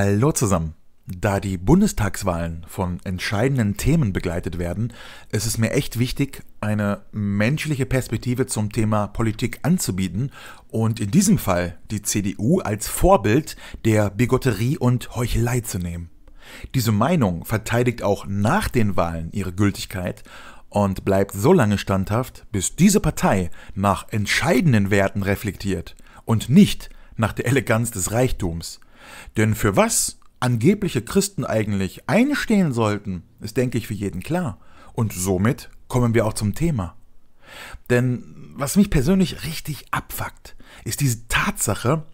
Hallo zusammen. Da die Bundestagswahlen von entscheidenden Themen begleitet werden, ist es mir echt wichtig, eine menschliche Perspektive zum Thema Politik anzubieten und in diesem Fall die CDU als Vorbild der Bigotterie und Heuchelei zu nehmen. Diese Meinung verteidigt auch nach den Wahlen ihre Gültigkeit und bleibt so lange standhaft, bis diese Partei nach entscheidenden Werten reflektiert und nicht nach der Eleganz des Reichtums. Denn für was angebliche Christen eigentlich einstehen sollten, ist, denke ich, für jeden klar. Und somit kommen wir auch zum Thema. Denn was mich persönlich richtig abfuckt, ist diese Tatsache,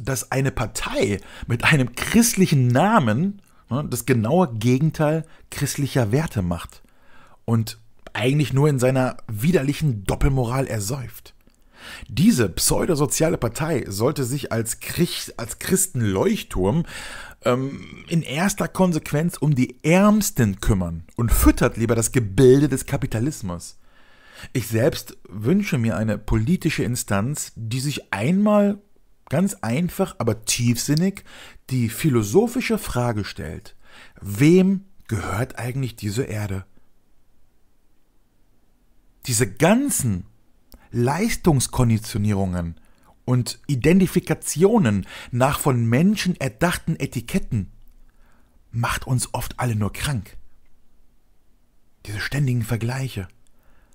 dass eine Partei mit einem christlichen Namen ne, das genaue Gegenteil christlicher Werte macht und eigentlich nur in seiner widerlichen Doppelmoral ersäuft. Diese pseudosoziale Partei sollte sich als, Christ, als Christenleuchtturm ähm, in erster Konsequenz um die Ärmsten kümmern und füttert lieber das Gebilde des Kapitalismus. Ich selbst wünsche mir eine politische Instanz, die sich einmal ganz einfach, aber tiefsinnig die philosophische Frage stellt, wem gehört eigentlich diese Erde? Diese ganzen Leistungskonditionierungen und Identifikationen nach von Menschen erdachten Etiketten macht uns oft alle nur krank. Diese ständigen Vergleiche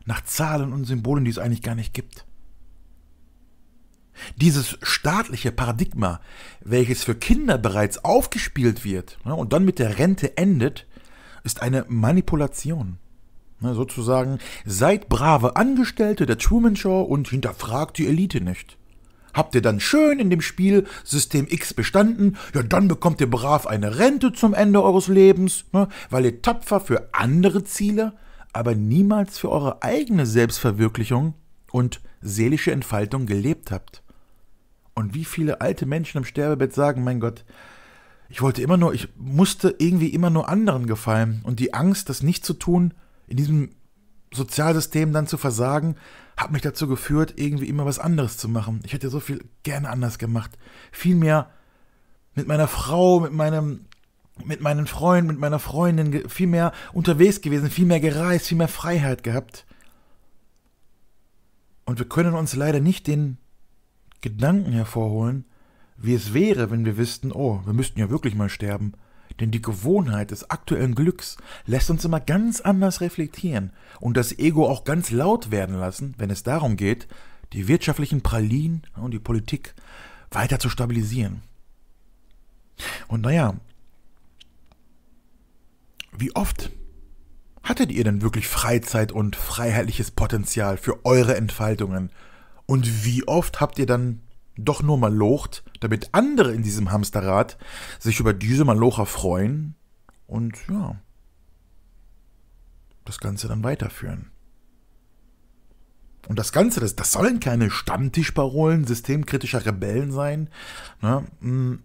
nach Zahlen und Symbolen, die es eigentlich gar nicht gibt. Dieses staatliche Paradigma, welches für Kinder bereits aufgespielt wird ne, und dann mit der Rente endet, ist eine Manipulation. Ne, sozusagen, seid brave Angestellte der Truman Show und hinterfragt die Elite nicht. Habt ihr dann schön in dem Spiel System X bestanden, ja, dann bekommt ihr brav eine Rente zum Ende eures Lebens, ne, weil ihr tapfer für andere Ziele, aber niemals für eure eigene Selbstverwirklichung und seelische Entfaltung gelebt habt. Und wie viele alte Menschen im Sterbebett sagen, mein Gott, ich wollte immer nur, ich musste irgendwie immer nur anderen gefallen und die Angst, das nicht zu tun, in diesem Sozialsystem dann zu versagen, hat mich dazu geführt, irgendwie immer was anderes zu machen. Ich hätte so viel gerne anders gemacht. Viel mehr mit meiner Frau, mit meinem mit meinen Freunden, mit meiner Freundin viel mehr unterwegs gewesen, viel mehr gereist, viel mehr Freiheit gehabt. Und wir können uns leider nicht den Gedanken hervorholen, wie es wäre, wenn wir wüssten, oh, wir müssten ja wirklich mal sterben. Denn die Gewohnheit des aktuellen Glücks lässt uns immer ganz anders reflektieren und das Ego auch ganz laut werden lassen, wenn es darum geht, die wirtschaftlichen Pralinen und die Politik weiter zu stabilisieren. Und naja, wie oft hattet ihr denn wirklich Freizeit und freiheitliches Potenzial für eure Entfaltungen? Und wie oft habt ihr dann doch nur malocht, damit andere in diesem Hamsterrad sich über diese Malocher freuen und ja, das Ganze dann weiterführen. Und das Ganze, das, das sollen keine Stammtischparolen systemkritischer Rebellen sein. Ne? Hm.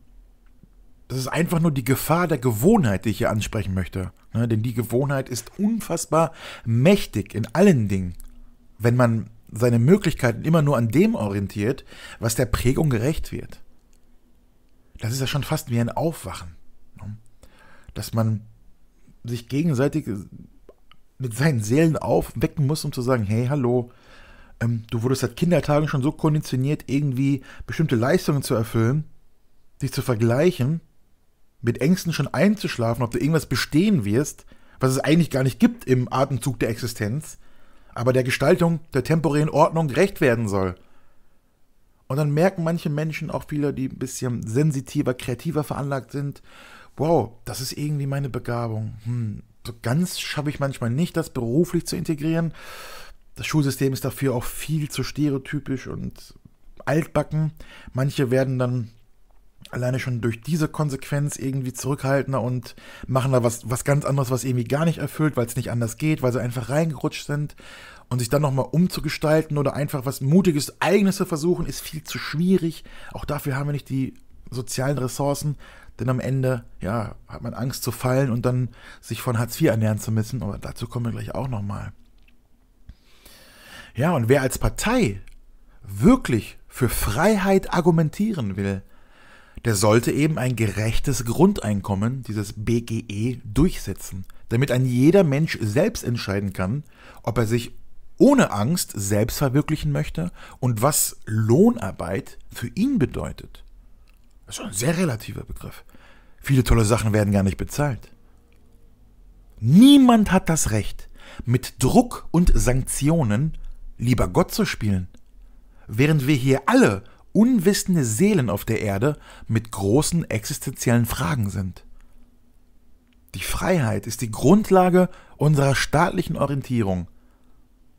Das ist einfach nur die Gefahr der Gewohnheit, die ich hier ansprechen möchte. Ne? Denn die Gewohnheit ist unfassbar mächtig in allen Dingen, wenn man seine Möglichkeiten immer nur an dem orientiert, was der Prägung gerecht wird. Das ist ja schon fast wie ein Aufwachen. Ne? Dass man sich gegenseitig äh, mit seinen Seelen aufwecken muss, um zu sagen, hey, hallo, ähm, du wurdest seit Kindertagen schon so konditioniert, irgendwie bestimmte Leistungen zu erfüllen, dich zu vergleichen, mit Ängsten schon einzuschlafen, ob du irgendwas bestehen wirst, was es eigentlich gar nicht gibt im Atemzug der Existenz aber der Gestaltung der temporären Ordnung gerecht werden soll. Und dann merken manche Menschen, auch viele, die ein bisschen sensitiver, kreativer veranlagt sind, wow, das ist irgendwie meine Begabung. Hm, so ganz schaffe ich manchmal nicht, das beruflich zu integrieren. Das Schulsystem ist dafür auch viel zu stereotypisch und altbacken. Manche werden dann alleine schon durch diese Konsequenz irgendwie zurückhaltender und machen da was, was ganz anderes, was irgendwie gar nicht erfüllt, weil es nicht anders geht, weil sie einfach reingerutscht sind. Und sich dann nochmal umzugestalten oder einfach was Mutiges, Eigenes zu versuchen, ist viel zu schwierig. Auch dafür haben wir nicht die sozialen Ressourcen, denn am Ende, ja, hat man Angst zu fallen und dann sich von Hartz IV ernähren zu müssen. Aber dazu kommen wir gleich auch nochmal. Ja, und wer als Partei wirklich für Freiheit argumentieren will, der sollte eben ein gerechtes Grundeinkommen, dieses BGE, durchsetzen, damit ein jeder Mensch selbst entscheiden kann, ob er sich ohne Angst selbst verwirklichen möchte und was Lohnarbeit für ihn bedeutet. Das ist ein sehr relativer Begriff. Viele tolle Sachen werden gar nicht bezahlt. Niemand hat das Recht, mit Druck und Sanktionen lieber Gott zu spielen. Während wir hier alle unwissende Seelen auf der Erde mit großen existenziellen Fragen sind. Die Freiheit ist die Grundlage unserer staatlichen Orientierung.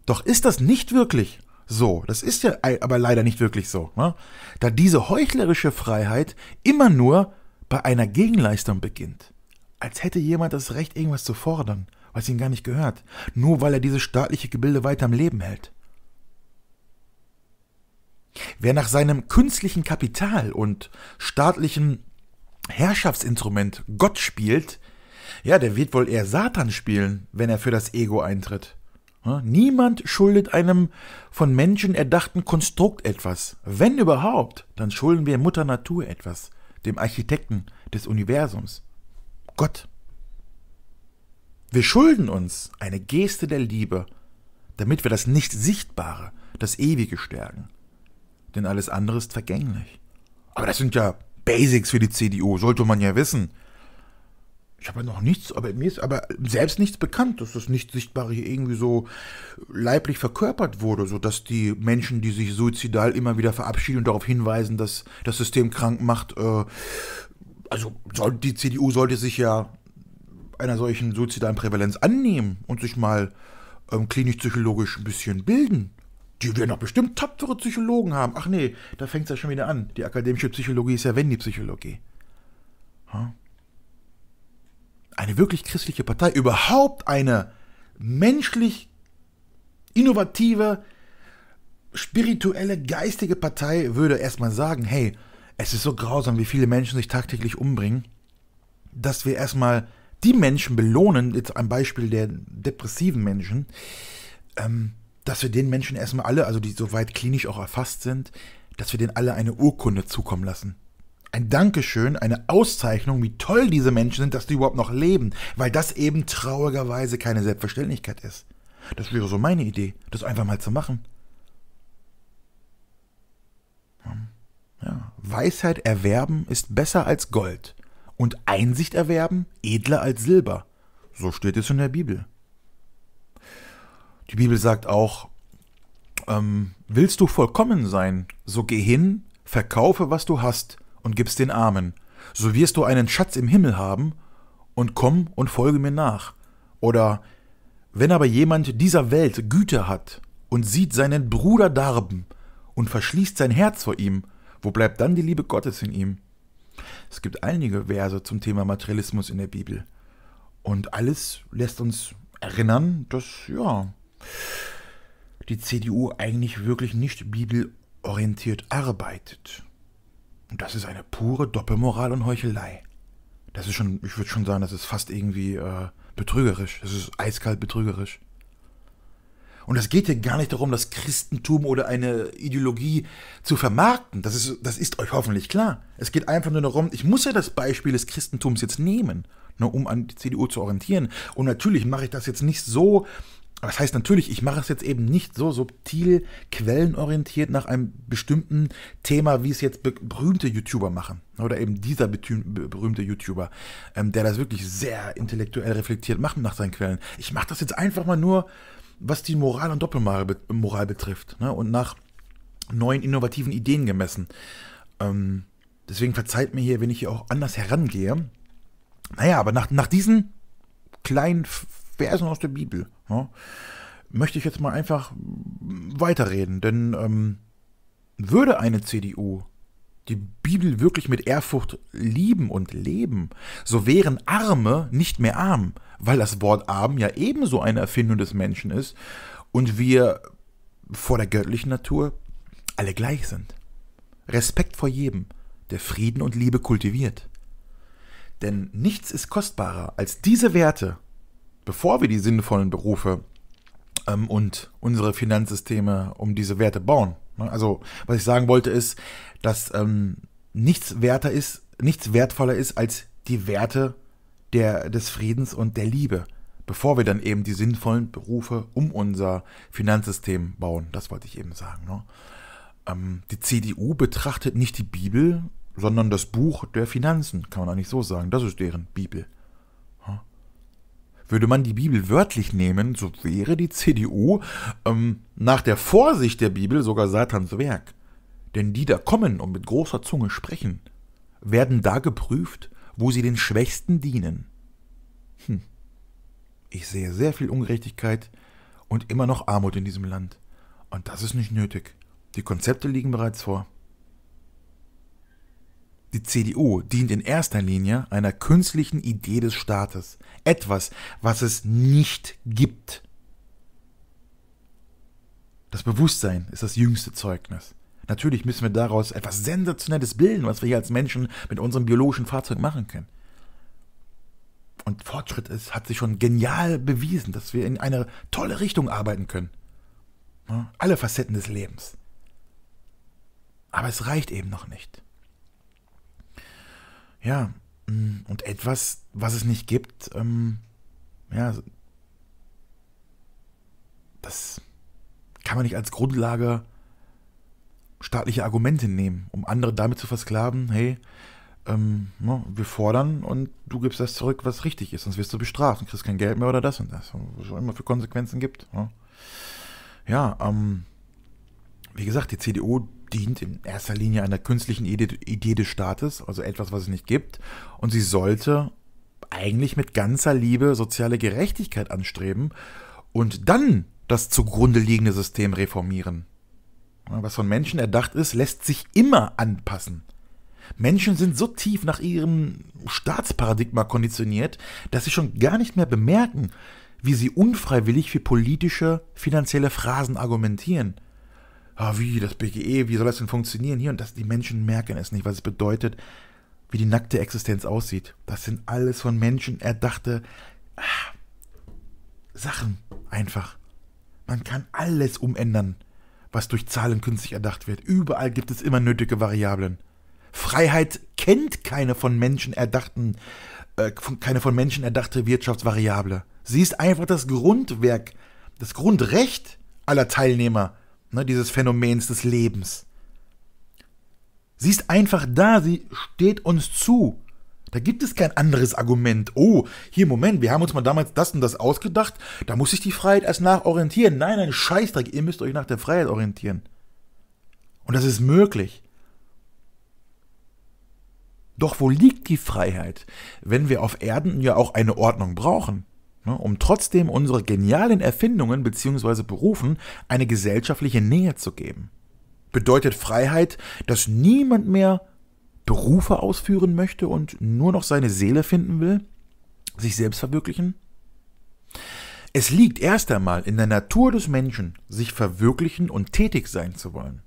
Doch ist das nicht wirklich so? Das ist ja aber leider nicht wirklich so, ne? da diese heuchlerische Freiheit immer nur bei einer Gegenleistung beginnt. Als hätte jemand das Recht, irgendwas zu fordern, was ihm gar nicht gehört, nur weil er dieses staatliche Gebilde weiter am Leben hält. Wer nach seinem künstlichen Kapital und staatlichen Herrschaftsinstrument Gott spielt, ja, der wird wohl eher Satan spielen, wenn er für das Ego eintritt. Niemand schuldet einem von Menschen erdachten Konstrukt etwas. Wenn überhaupt, dann schulden wir Mutter Natur etwas, dem Architekten des Universums, Gott. Wir schulden uns eine Geste der Liebe, damit wir das Nicht-Sichtbare, das Ewige stärken denn alles andere ist vergänglich. Aber das sind ja Basics für die CDU, sollte man ja wissen. Ich habe noch nichts, aber mir ist aber selbst nichts bekannt, dass das nicht sichtbare hier irgendwie so leiblich verkörpert wurde, sodass die Menschen, die sich suizidal immer wieder verabschieden und darauf hinweisen, dass das System krank macht, äh, also soll, die CDU sollte sich ja einer solchen suizidalen Prävalenz annehmen und sich mal ähm, klinisch-psychologisch ein bisschen bilden. Die werden doch bestimmt tapfere Psychologen haben. Ach nee, da fängt es ja schon wieder an. Die akademische Psychologie ist ja wenn die Psychologie. Hm? Eine wirklich christliche Partei, überhaupt eine menschlich innovative, spirituelle, geistige Partei würde erstmal sagen, hey, es ist so grausam, wie viele Menschen sich tagtäglich umbringen, dass wir erstmal die Menschen belohnen, jetzt ein Beispiel der depressiven Menschen, ähm, dass wir den Menschen erstmal alle, also die soweit klinisch auch erfasst sind, dass wir denen alle eine Urkunde zukommen lassen. Ein Dankeschön, eine Auszeichnung, wie toll diese Menschen sind, dass die überhaupt noch leben, weil das eben traurigerweise keine Selbstverständlichkeit ist. Das wäre so meine Idee, das einfach mal zu machen. Ja. Weisheit erwerben ist besser als Gold und Einsicht erwerben edler als Silber. So steht es in der Bibel. Die Bibel sagt auch, ähm, willst du vollkommen sein, so geh hin, verkaufe, was du hast und gib's den Armen. So wirst du einen Schatz im Himmel haben und komm und folge mir nach. Oder wenn aber jemand dieser Welt Güte hat und sieht seinen Bruder darben und verschließt sein Herz vor ihm, wo bleibt dann die Liebe Gottes in ihm? Es gibt einige Verse zum Thema Materialismus in der Bibel. Und alles lässt uns erinnern, dass, ja, die CDU eigentlich wirklich nicht bibelorientiert arbeitet. Und das ist eine pure Doppelmoral und Heuchelei. Das ist schon, ich würde schon sagen, das ist fast irgendwie äh, betrügerisch. Das ist eiskalt betrügerisch. Und es geht hier gar nicht darum, das Christentum oder eine Ideologie zu vermarkten. Das ist, das ist euch hoffentlich klar. Es geht einfach nur darum, ich muss ja das Beispiel des Christentums jetzt nehmen, ne, um an die CDU zu orientieren. Und natürlich mache ich das jetzt nicht so, aber Das heißt natürlich, ich mache es jetzt eben nicht so subtil, quellenorientiert nach einem bestimmten Thema, wie es jetzt berühmte YouTuber machen. Oder eben dieser berühmte YouTuber, ähm, der das wirklich sehr intellektuell reflektiert macht nach seinen Quellen. Ich mache das jetzt einfach mal nur, was die Moral und Doppelmoral betrifft. Ne? Und nach neuen innovativen Ideen gemessen. Ähm, deswegen verzeiht mir hier, wenn ich hier auch anders herangehe. Naja, aber nach, nach diesen kleinen Versen aus der Bibel ja, möchte ich jetzt mal einfach weiterreden, denn ähm, würde eine CDU die Bibel wirklich mit Ehrfurcht lieben und leben, so wären Arme nicht mehr arm, weil das Wort arm ja ebenso eine Erfindung des Menschen ist und wir vor der göttlichen Natur alle gleich sind. Respekt vor jedem, der Frieden und Liebe kultiviert. Denn nichts ist kostbarer als diese Werte bevor wir die sinnvollen Berufe ähm, und unsere Finanzsysteme um diese Werte bauen. Ne? Also, was ich sagen wollte, ist, dass ähm, nichts werter ist, nichts wertvoller ist als die Werte der, des Friedens und der Liebe, bevor wir dann eben die sinnvollen Berufe um unser Finanzsystem bauen. Das wollte ich eben sagen. Ne? Ähm, die CDU betrachtet nicht die Bibel, sondern das Buch der Finanzen, kann man eigentlich so sagen. Das ist deren Bibel. Würde man die Bibel wörtlich nehmen, so wäre die CDU ähm, nach der Vorsicht der Bibel sogar Satans Werk. Denn die da kommen und mit großer Zunge sprechen, werden da geprüft, wo sie den Schwächsten dienen. Hm. Ich sehe sehr viel Ungerechtigkeit und immer noch Armut in diesem Land. Und das ist nicht nötig. Die Konzepte liegen bereits vor. Die CDU dient in erster Linie einer künstlichen Idee des Staates, etwas, was es nicht gibt. Das Bewusstsein ist das jüngste Zeugnis. Natürlich müssen wir daraus etwas Sensationelles bilden, was wir hier als Menschen mit unserem biologischen Fahrzeug machen können. Und Fortschritt ist, hat sich schon genial bewiesen, dass wir in eine tolle Richtung arbeiten können. Alle Facetten des Lebens. Aber es reicht eben noch nicht. Ja, mm, und etwas, was es nicht gibt, ähm, ja, das kann man nicht als Grundlage staatliche Argumente nehmen, um andere damit zu versklaven, hey, ähm, no, ne, wir fordern und du gibst das zurück, was richtig ist, sonst wirst du bestraft und kriegst kein Geld mehr oder das und das, was es immer für Konsequenzen gibt. No? Ne? Ja, ähm, wie gesagt, die CDU dient in erster Linie einer künstlichen Idee des Staates, also etwas, was es nicht gibt. Und sie sollte eigentlich mit ganzer Liebe soziale Gerechtigkeit anstreben und dann das zugrunde liegende System reformieren. Was von Menschen erdacht ist, lässt sich immer anpassen. Menschen sind so tief nach ihrem Staatsparadigma konditioniert, dass sie schon gar nicht mehr bemerken, wie sie unfreiwillig für politische, finanzielle Phrasen argumentieren ah, wie, das BGE, wie soll das denn funktionieren hier? Und das, die Menschen merken es nicht, was es bedeutet, wie die nackte Existenz aussieht. Das sind alles von Menschen erdachte ah, Sachen einfach. Man kann alles umändern, was durch Zahlen künstlich erdacht wird. Überall gibt es immer nötige Variablen. Freiheit kennt keine von Menschen erdachten, äh, keine von Menschen erdachte Wirtschaftsvariable. Sie ist einfach das Grundwerk, das Grundrecht aller Teilnehmer ne, dieses Phänomens des Lebens. Sie ist einfach da, sie steht uns zu. Da gibt es kein anderes Argument. Oh, hier, Moment, wir haben uns mal damals das und das ausgedacht, da muss sich die Freiheit erst nach orientieren. Nein, ein Scheißdreck, ihr müsst euch nach der Freiheit orientieren. Und das ist möglich. Doch wo liegt die Freiheit, wenn wir auf Erden ja auch eine Ordnung brauchen? Ne, um trotzdem unsere genialen Erfindungen bzw. Berufen eine gesellschaftliche Nähe zu geben. Bedeutet Freiheit, dass niemand mehr Berufe ausführen möchte und nur noch seine Seele finden will, sich selbst verwirklichen? Es liegt erst einmal in der Natur des Menschen, sich verwirklichen und tätig sein zu wollen.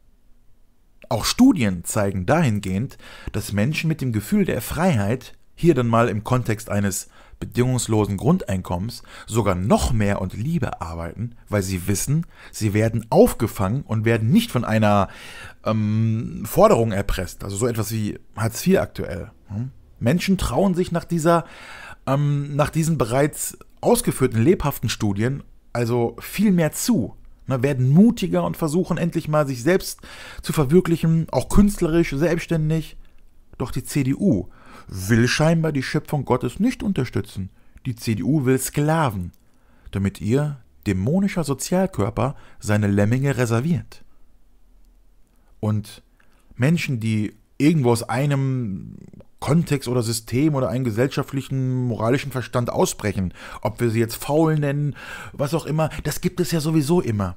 Auch Studien zeigen dahingehend, dass Menschen mit dem Gefühl der Freiheit, hier dann mal im Kontext eines bedingungslosen Grundeinkommens sogar noch mehr und lieber arbeiten, weil sie wissen, sie werden aufgefangen und werden nicht von einer ähm, Forderung erpresst. Also so etwas wie Hartz IV aktuell. Hm? Menschen trauen sich nach dieser, ähm, nach diesen bereits ausgeführten lebhaften Studien also viel mehr zu, ne, werden mutiger und versuchen endlich mal sich selbst zu verwirklichen, auch künstlerisch, selbstständig. Doch die CDU will scheinbar die Schöpfung Gottes nicht unterstützen. Die CDU will Sklaven, damit ihr dämonischer Sozialkörper seine Lemminge reserviert. Und Menschen, die irgendwo aus einem Kontext oder System oder einem gesellschaftlichen, moralischen Verstand ausbrechen, ob wir sie jetzt faul nennen, was auch immer, das gibt es ja sowieso immer.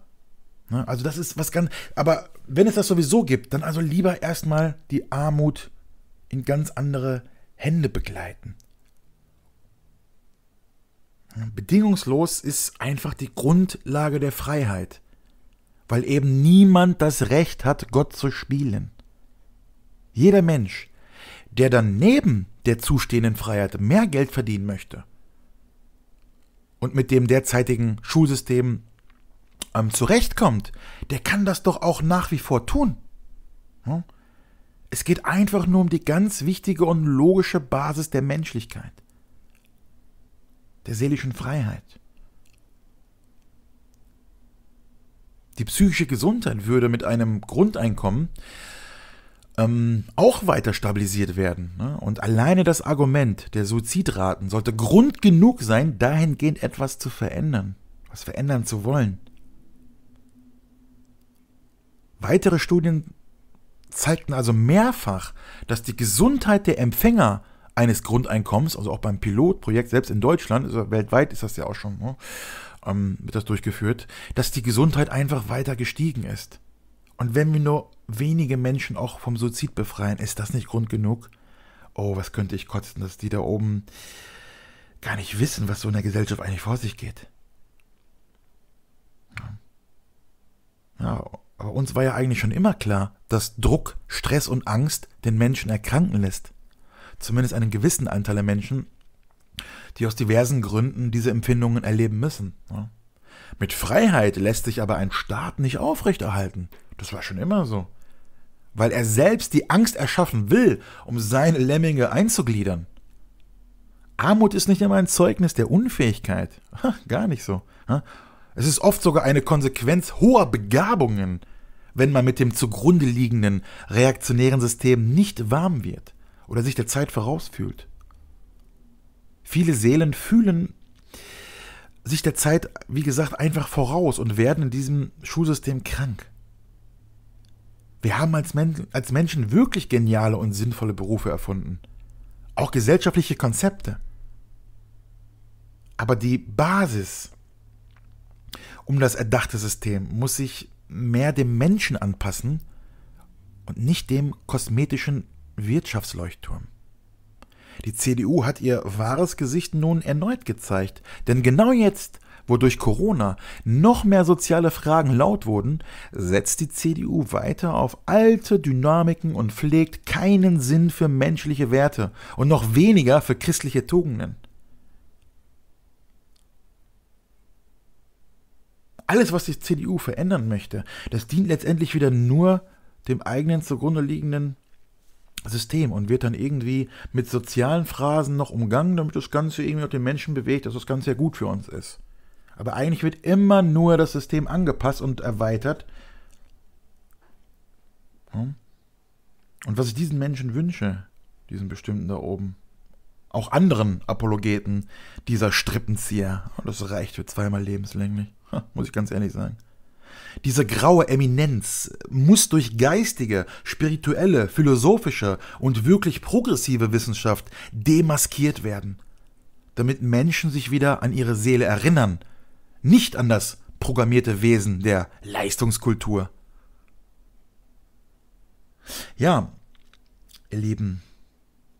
Ne? Also das ist was ganz, aber wenn es das sowieso gibt, dann also lieber erstmal die Armut in ganz andere Hände begleiten. Bedingungslos ist einfach die Grundlage der Freiheit, weil eben niemand das Recht hat, Gott zu spielen. Jeder Mensch, der dann neben der zustehenden Freiheit mehr Geld verdienen möchte und mit dem derzeitigen Schulsystem ähm, zurechtkommt, der kann das doch auch nach wie vor tun. Hm? Es geht einfach nur um die ganz wichtige und logische Basis der Menschlichkeit, der seelischen Freiheit. Die psychische Gesundheit würde mit einem Grundeinkommen ähm, auch weiter stabilisiert werden. Ne? Und alleine das Argument der Suizidraten sollte Grund genug sein, dahingehend etwas zu verändern, was verändern zu wollen. Weitere Studien zeigten also mehrfach, dass die Gesundheit der Empfänger eines Grundeinkommens, also auch beim Pilotprojekt selbst in Deutschland, also weltweit ist das ja auch schon, ne, ähm, wird das durchgeführt, dass die Gesundheit einfach weiter gestiegen ist. Und wenn wir nur wenige Menschen auch vom Suizid befreien, ist das nicht Grund genug? Oh, was könnte ich kotzen, dass die da oben gar nicht wissen, was so in der Gesellschaft eigentlich vor sich geht. Ja, aber uns war ja eigentlich schon immer klar, dass Druck, Stress und Angst den Menschen erkranken lässt. Zumindest einen gewissen Anteil der Menschen, die aus diversen Gründen diese Empfindungen erleben müssen. Mit Freiheit lässt sich aber ein Staat nicht aufrechterhalten. Das war schon immer so. Weil er selbst die Angst erschaffen will, um seine Lemminge einzugliedern. Armut ist nicht immer ein Zeugnis der Unfähigkeit. gar nicht so. Es ist oft sogar eine Konsequenz hoher Begabungen, wenn man mit dem zugrunde liegenden reaktionären System nicht warm wird oder sich der Zeit vorausfühlt. Viele Seelen fühlen sich der Zeit, wie gesagt, einfach voraus und werden in diesem Schulsystem krank. Wir haben als, Men als Menschen wirklich geniale und sinnvolle Berufe erfunden, auch gesellschaftliche Konzepte. Aber die Basis, um das erdachte System muss sich mehr dem Menschen anpassen und nicht dem kosmetischen Wirtschaftsleuchtturm. Die CDU hat ihr wahres Gesicht nun erneut gezeigt, denn genau jetzt, wo durch Corona noch mehr soziale Fragen laut wurden, setzt die CDU weiter auf alte Dynamiken und pflegt keinen Sinn für menschliche Werte und noch weniger für christliche Tugenden. alles, was die CDU verändern möchte, das dient letztendlich wieder nur dem eigenen zugrunde liegenden System und wird dann irgendwie mit sozialen Phrasen noch umgangen, damit das Ganze irgendwie noch den Menschen bewegt, dass das Ganze ja gut für uns ist. Aber eigentlich wird immer nur das System angepasst und erweitert. Hm? Und was ich diesen Menschen wünsche, diesen bestimmten da oben, auch anderen Apologeten dieser Strippenzieher. Und das reicht für zweimal lebenslänglich, muss ich ganz ehrlich sagen. Diese graue Eminenz muss durch geistige, spirituelle, philosophische und wirklich progressive Wissenschaft demaskiert werden, damit Menschen sich wieder an ihre Seele erinnern, nicht an das programmierte Wesen der Leistungskultur. Ja, ihr Lieben,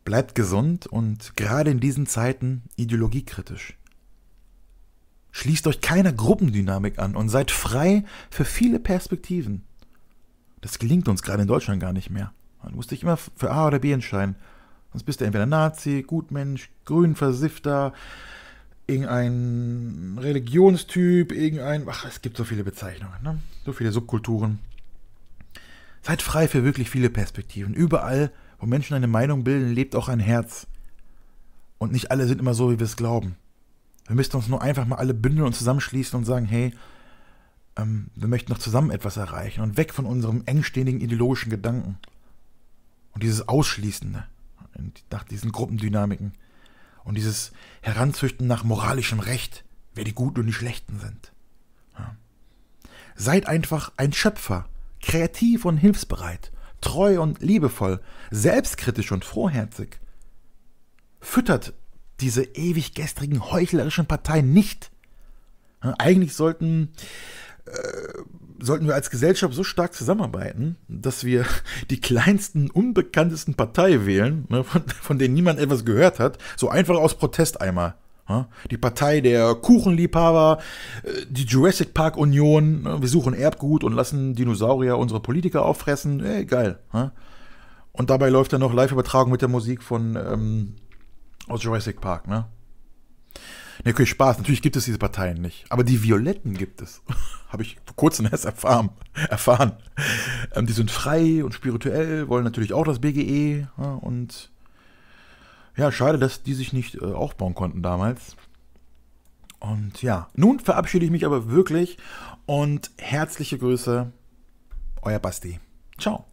Bleibt gesund und gerade in diesen Zeiten ideologiekritisch. Schließt euch keiner Gruppendynamik an und seid frei für viele Perspektiven. Das gelingt uns gerade in Deutschland gar nicht mehr. Man muss dich immer für A oder B entscheiden. Sonst bist du entweder Nazi, Gutmensch, Grünversifter, irgendein Religionstyp, irgendein. Ach, es gibt so viele Bezeichnungen, ne? so viele Subkulturen. Seid frei für wirklich viele Perspektiven. Überall wo Menschen eine Meinung bilden, lebt auch ein Herz. Und nicht alle sind immer so, wie wir es glauben. Wir müssten uns nur einfach mal alle bündeln und zusammenschließen und sagen, hey, ähm, wir möchten doch zusammen etwas erreichen und weg von unserem engständigen ideologischen Gedanken. Und dieses Ausschließende nach diesen Gruppendynamiken und dieses Heranzüchten nach moralischem Recht, wer die Guten und die Schlechten sind. Ja. Seid einfach ein Schöpfer, kreativ und hilfsbereit treu und liebevoll, selbstkritisch und frohherzig. Füttert diese ewig gestrigen heuchlerischen Parteien nicht. Eigentlich sollten, äh, sollten wir als Gesellschaft so stark zusammenarbeiten, dass wir die kleinsten, unbekanntesten Parteien wählen, ne, von, von denen niemand etwas gehört hat, so einfach aus Protesteimer. Die Partei der Kuchenliebhaber, äh, die Jurassic Park Union, ne? wir suchen Erbgut und lassen Dinosaurier unsere Politiker auffressen. Ey, geil. Und dabei läuft dann noch Live-Übertragung mit der Musik von ähm, aus Jurassic Park, ne? Ne, okay, Spaß. Natürlich gibt es diese Parteien nicht. Aber die Violetten gibt es. Habe ich vor kurzem erst erfahren. erfahren. Ähm, die sind frei und spirituell, wollen natürlich auch das BGE ja, und ja, schade, dass die sich nicht äh, aufbauen konnten damals. Und ja, nun verabschiede ich mich aber wirklich und herzliche Grüße, euer Basti. Ciao.